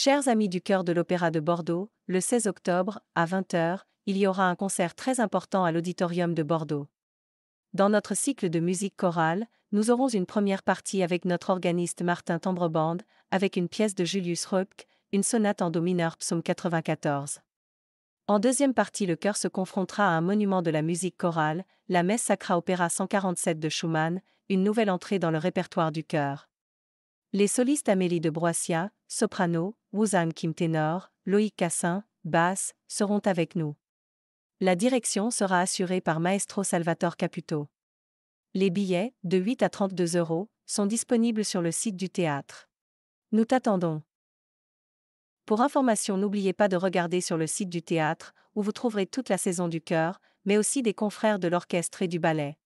Chers amis du cœur de l'Opéra de Bordeaux, le 16 octobre, à 20h, il y aura un concert très important à l'Auditorium de Bordeaux. Dans notre cycle de musique chorale, nous aurons une première partie avec notre organiste Martin Tambreband, avec une pièce de Julius Röpke, une sonate en do mineur psaume 94. En deuxième partie, le chœur se confrontera à un monument de la musique chorale, la messe Sacra Opéra 147 de Schumann, une nouvelle entrée dans le répertoire du chœur. Les solistes Amélie de Broissia, soprano, Wuzan Kim ténor, Loïc Cassin, basse, seront avec nous. La direction sera assurée par Maestro Salvatore Caputo. Les billets, de 8 à 32 euros, sont disponibles sur le site du théâtre. Nous t'attendons. Pour information, n'oubliez pas de regarder sur le site du théâtre, où vous trouverez toute la saison du chœur, mais aussi des confrères de l'orchestre et du ballet.